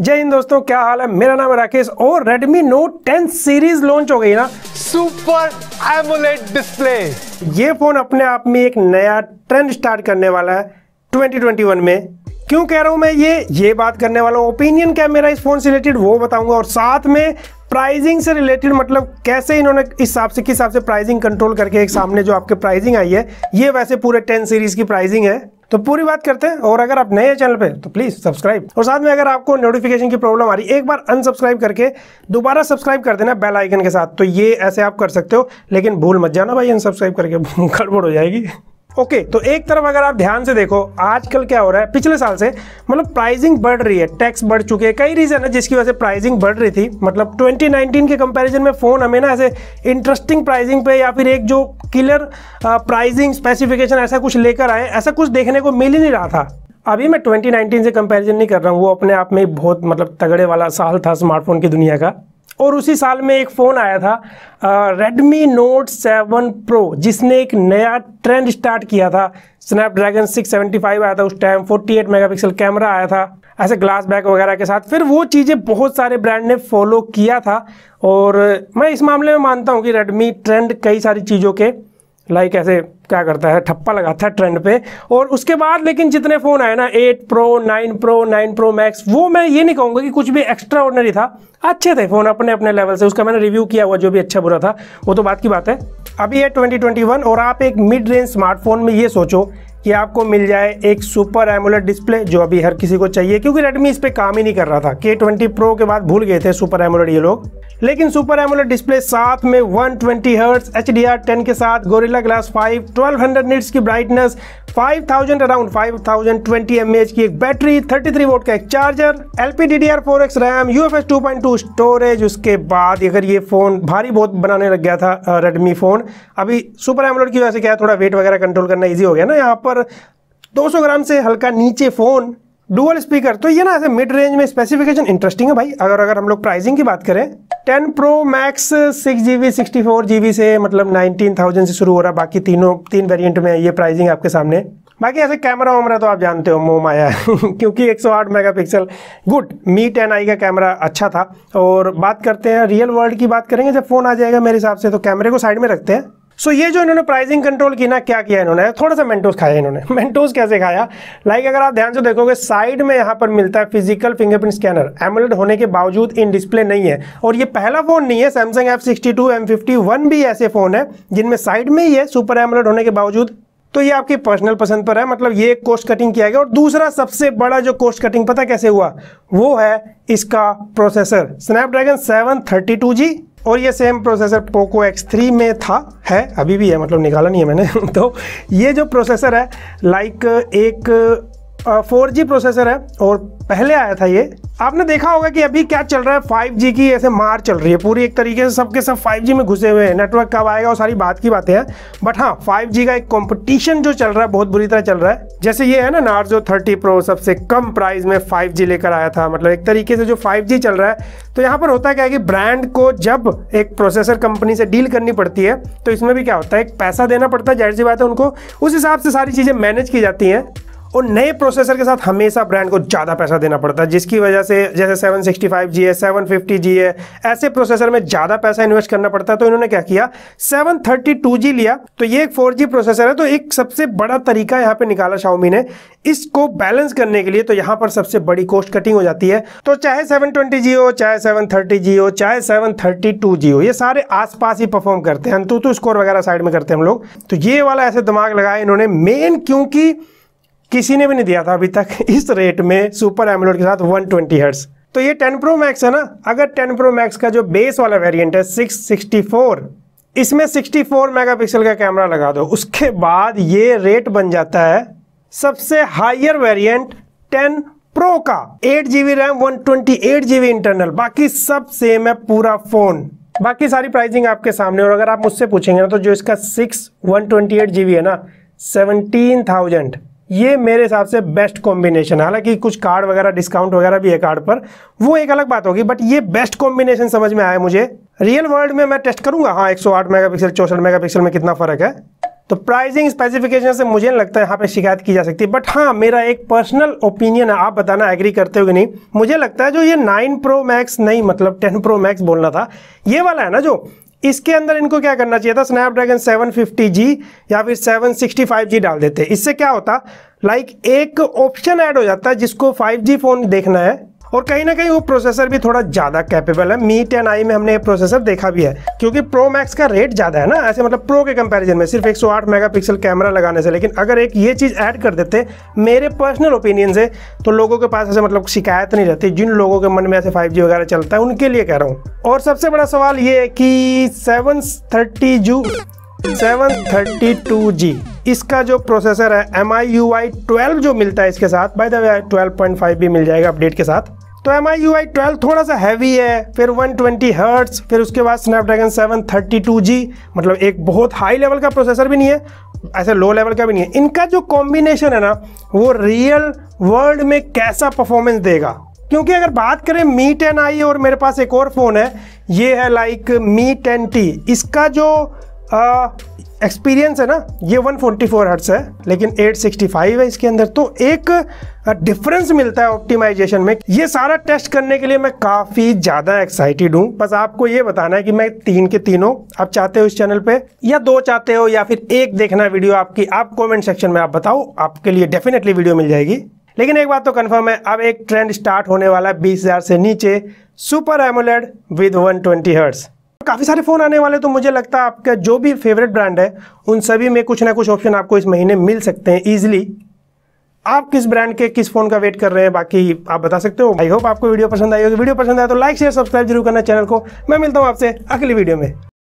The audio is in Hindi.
जय हिंद दोस्तों क्या हाल है मेरा नाम है राकेश और Redmi Note 10 सीरीज लॉन्च हो गई ना सुपर एमुलेट डिस्प्ले ये फोन अपने आप में एक नया ट्रेंड स्टार्ट करने वाला है 2021 में क्यों कह रहा हूं मैं ये ये बात करने वाला हूं ओपिनियन क्या मेरा इस फोन से रिलेटेड वो बताऊंगा और साथ में प्राइजिंग से रिलेटेड मतलब कैसे इन्होंने इस हिसाब से किस हिसाब से प्राइजिंग कंट्रोल करके एक सामने जो आपके प्राइजिंग आई है ये वैसे पूरे टेन सीरीज की प्राइजिंग है तो पूरी बात करते हैं और अगर आप नए हैं चैनल पे तो प्लीज सब्सक्राइब और साथ में अगर आपको नोटिफिकेशन की प्रॉब्लम आ रही है एक बार अनसब्सक्राइब करके दोबारा सब्सक्राइब कर देना बेल आइकन के साथ तो ये ऐसे आप कर सकते हो लेकिन भूल मत जाना भाई अनसब्सक्राइब करके गड़बड़ हो जाएगी ओके okay, तो एक तरफ अगर आप ध्यान से देखो आजकल क्या हो रहा है पिछले साल से मतलब प्राइसिंग बढ़ रही है टैक्स बढ़ चुके हैं कई रीज़न है जिसकी वजह से प्राइसिंग बढ़ रही थी मतलब 2019 के कंपैरिजन में फ़ोन हमें ना ऐसे इंटरेस्टिंग प्राइसिंग पे या फिर एक जो क्लियर प्राइसिंग स्पेसिफिकेशन ऐसा कुछ लेकर आए ऐसा कुछ देखने को मिल ही नहीं रहा था अभी मैं 2019 से कंपैरिजन नहीं कर रहा हूँ वो अपने आप में बहुत मतलब तगड़े वाला साल था स्मार्टफोन की दुनिया का और उसी साल में एक फ़ोन आया था रेडमी नोट 7 प्रो जिसने एक नया ट्रेंड स्टार्ट किया था स्नैपड्रैगन 675 आया था उस टाइम 48 मेगापिक्सल कैमरा आया था ऐसे ग्लास बैक वगैरह के साथ फिर वो चीज़ें बहुत सारे ब्रांड ने फॉलो किया था और मैं इस मामले में मानता हूँ कि रेडमी ट्रेंड कई सारी चीज़ों के लाइक ऐसे क्या करता है ठप्पा लगाता है ट्रेंड पे और उसके बाद लेकिन जितने फ़ोन आए ना eight pro nine pro nine pro max वो मैं ये नहीं कहूँगा कि कुछ भी एक्स्ट्रा ऑर्डनरी था अच्छे थे फ़ोन अपने अपने लेवल से उसका मैंने रिव्यू किया हुआ जो भी अच्छा बुरा था वो तो बात की बात है अभी है वन और आप एक मिड रेंज स्मार्टफोन में ये सोचो कि आपको मिल जाए एक सुपर एमुलेट डिस्प्ले जो अभी हर किसी को चाहिए क्योंकि रेडमी इस पर काम ही नहीं कर रहा था के ट्वेंटी प्रो के बाद भूल गए थे सुपर एमुलेट ये लोग लेकिन सुपर एमोलेट डिस्प्ले साथ में 120 ट्वेंटी हर्ट्स एच 10 के साथ गोरिल्ला ग्लास 5 1200 निट्स की ब्राइटनेस 5000 अराउंड 5020 एच की एक बैटरी 33 वोट का एक charger LPDDR4X RAM UFS 2.2 storage उसके बाद अगर ये फ़ोन भारी बहुत बनाने लग गया था रेडमी फ़ोन अभी सुपर एमोलेट की वजह से क्या है थोड़ा वेट वगैरह कंट्रोल करना ईजी हो गया ना यहाँ पर 200 ग्राम से हल्का नीचे फ़ोन डुअल स्पीकर तो ये ना ऐसे मिड रेंज में स्पेसिफिकेशन इंटरेस्टिंग है भाई अगर अगर हम लोग प्राइसिंग की बात करें ten pro max six G B sixty four G B से मतलब नाइनटीन थाउजेंड से शुरू हो रहा है बाकी तीनों तीन वेरिएंट में ये प्राइसिंग आपके सामने बाकी ऐसे कैमरा वैमरा तो आप जानते हो मोम आया क्योंकि 108 megapixel good Mi ten i का कैमरा अच्छा था और बात करते हैं रियल वर्ल्ड की बात करेंगे जब फ़ोन आ जाएगा मेरे हिसाब से तो कैमरे को साइड में रखते हैं सो so, ये जो इन्होंने प्राइसिंग कंट्रोल की ना क्या किया इन्होंने थोड़ा सा मेंटोस खाया इन्होंने मेंटोस कैसे खाया लाइक अगर आप ध्यान से देखोगे साइड में यहाँ पर मिलता है फिजिकल फिंगरप्रिंट स्कैनर एमोलेड होने के बावजूद इन डिस्प्ले नहीं है और ये पहला फोन नहीं है Samsung F sixty two M fifty one भी ऐसे फोन है जिनमें साइड में ही है सुपर एमोलेड होने के बावजूद तो ये आपकी पर्सनल पसंद पर है मतलब ये कोस्ट कटिंग किया गया और दूसरा सबसे बड़ा जो कोस्ट कटिंग पता कैसे हुआ वो है इसका processor Snapdragon seven thirty two G और ये सेम प्रोसेसर पोको X3 में था है अभी भी है मतलब निकाला नहीं है मैंने तो ये जो प्रोसेसर है लाइक एक फोर जी प्रोसेसर है और पहले आया था ये आपने देखा होगा कि अभी क्या चल रहा है 5G की ऐसे मार चल रही है पूरी एक तरीके से सबके सब 5G में घुसे हुए हैं नेटवर्क कब आएगा और सारी बात की बातें हैं बट हाँ 5G का एक कंपटीशन जो चल रहा है बहुत बुरी तरह चल रहा है जैसे ये है ना नार्जो 30 प्रो सबसे कम प्राइस में 5G लेकर आया था मतलब एक तरीके से जो 5G चल रहा है तो यहाँ पर होता क्या है कि ब्रांड को जब एक प्रोसेसर कंपनी से डील करनी पड़ती है तो इसमें भी क्या होता है एक पैसा देना पड़ता है जाहिर सी बात है उनको उस हिसाब से सारी चीज़ें मैनेज की जाती हैं और नए प्रोसेसर के साथ हमेशा ब्रांड को ज़्यादा पैसा देना पड़ता है जिसकी वजह से जैसे 765G है 750G है ऐसे प्रोसेसर में ज़्यादा पैसा इन्वेस्ट करना पड़ता है तो इन्होंने क्या किया 732G लिया तो ये एक 4G प्रोसेसर है तो एक सबसे बड़ा तरीका यहाँ पे निकाला शाओमी ने इसको बैलेंस करने के लिए तो यहाँ पर सबसे बड़ी कॉस्ट कटिंग हो जाती है तो चाहे सेवन हो चाहे सेवन हो चाहे सेवन हो ये सारे आस ही परफॉर्म करते हैं अंतु स्कोर वगैरह साइड में करते हैं हम लोग तो ये वाला ऐसे दिमाग लगाया इन्होंने मेन क्योंकि किसी ने भी नहीं दिया था अभी तक इस रेट में सुपर एमलोड के साथ 120 ट्वेंटी तो ये 10 प्रो मैक्स है ना अगर 10 प्रो मैक्स का जो बेस वाला वेरिएंट है 664 इसमें 64 मेगापिक्सल का कैमरा लगा दो उसके बाद ये रेट बन जाता है सबसे हाइयर वेरिएंट 10 प्रो का 8 GB RAM one twenty internal बाकी सब सेम है पूरा फोन बाकी सारी प्राइसिंग आपके सामने और अगर आप मुझसे पूछेंगे ना तो जो इसका सिक्स वन ट्वेंटी एट है ना सेवनटीन थाउजेंड ये मेरे हिसाब से बेस्ट कॉम्बिनेशन है हालांकि कुछ कार्ड वगैरह डिस्काउंट वगैरह भी है कार्ड पर वो एक अलग बात होगी बट ये बेस्ट कॉम्बिनेशन समझ में आया मुझे रियल वर्ल्ड में मैं टेस्ट करूंगा हाँ 108 मेगापिक्सल चौसठ मेगापिक्सल में कितना फ़र्क है तो प्राइसिंग स्पेसिफिकेशन से मुझे लगता है यहाँ पे शिकायत की जा सकती है बट हाँ मेरा एक पर्सनल ओपिनियन है आप बताना एग्री करते हो कि नहीं मुझे लगता है जो ये 9 प्रो मैक्स नहीं मतलब 10 प्रो मैक्स बोलना था ये वाला है ना जो इसके अंदर इनको क्या करना चाहिए था स्नैपड्रैगन 750G या फिर 765G डाल देते इससे क्या होता लाइक like एक ऑप्शन ऐड हो जाता है जिसको 5G फ़ोन देखना है और कहीं ना कहीं वो प्रोसेसर भी थोड़ा ज़्यादा कैपेबल है मी टेन आई में हमने ये प्रोसेसर देखा भी है क्योंकि प्रो मैक्स का रेट ज़्यादा है ना ऐसे मतलब प्रो के कंपेरिजन में सिर्फ 108 पिक्सल कैमरा लगाने से लेकिन अगर एक ये चीज़ ऐड कर देते मेरे पर्सनल ओपिनियन से तो लोगों के पास ऐसे मतलब शिकायत नहीं रहती जिन लोगों के मन में ऐसे फाइव वगैरह चलता है उनके लिए कह रहा हूँ और सबसे बड़ा सवाल ये है कि seven thirty two seven thirty two G इसका जो प्रोसेसर है M I U I twelve जो मिलता है इसके साथ by the way twelve point five भी मिल जाएगा अपडेट के साथ तो M I U I twelve थोड़ा सा हैवी है फिर 120 ट्वेंटी हर्ट्स फिर उसके बाद स्नैपड्रैगन 732G मतलब एक बहुत हाई लेवल का प्रोसेसर भी नहीं है ऐसे लो लेवल का भी नहीं है इनका जो कॉम्बिनेशन है ना वो रियल वर्ल्ड में कैसा परफॉर्मेंस देगा क्योंकि अगर बात करें मी टेन आई और मेरे पास एक और फ़ोन है ये है लाइक मी टेन टी इसका जो एक्सपीरियंस है ना ये 144 फोर्टी है लेकिन 865 है इसके अंदर तो एक डिफरेंस मिलता है ऑप्टिमाइजेशन में ये सारा टेस्ट करने के लिए मैं काफ़ी ज़्यादा एक्साइटेड हूँ बस आपको ये बताना है कि मैं तीन के तीनों आप चाहते हो इस चैनल पे या दो चाहते हो या फिर एक देखना वीडियो आपकी आप कॉमेंट सेक्शन में आप बताओ आपके लिए डेफिनेटली वीडियो मिल जाएगी लेकिन एक बात तो कन्फर्म है अब एक ट्रेंड स्टार्ट होने वाला है बीस से नीचे super AMOLED with one twenty काफ़ी सारे फ़ोन आने वाले तो मुझे लगता है आपका जो भी फेवरेट ब्रांड है उन सभी में कुछ ना कुछ ऑप्शन आपको इस महीने मिल सकते हैं ईजिली आप किस ब्रांड के किस फोन का वेट कर रहे हैं बाकी आप बता सकते हो आई होप आपको वीडियो पसंद आई होगी वीडियो पसंद आए तो लाइक शेयर सब्सक्राइब जरूर करना चैनल को मैं मिलता हूँ आपसे अगली वीडियो में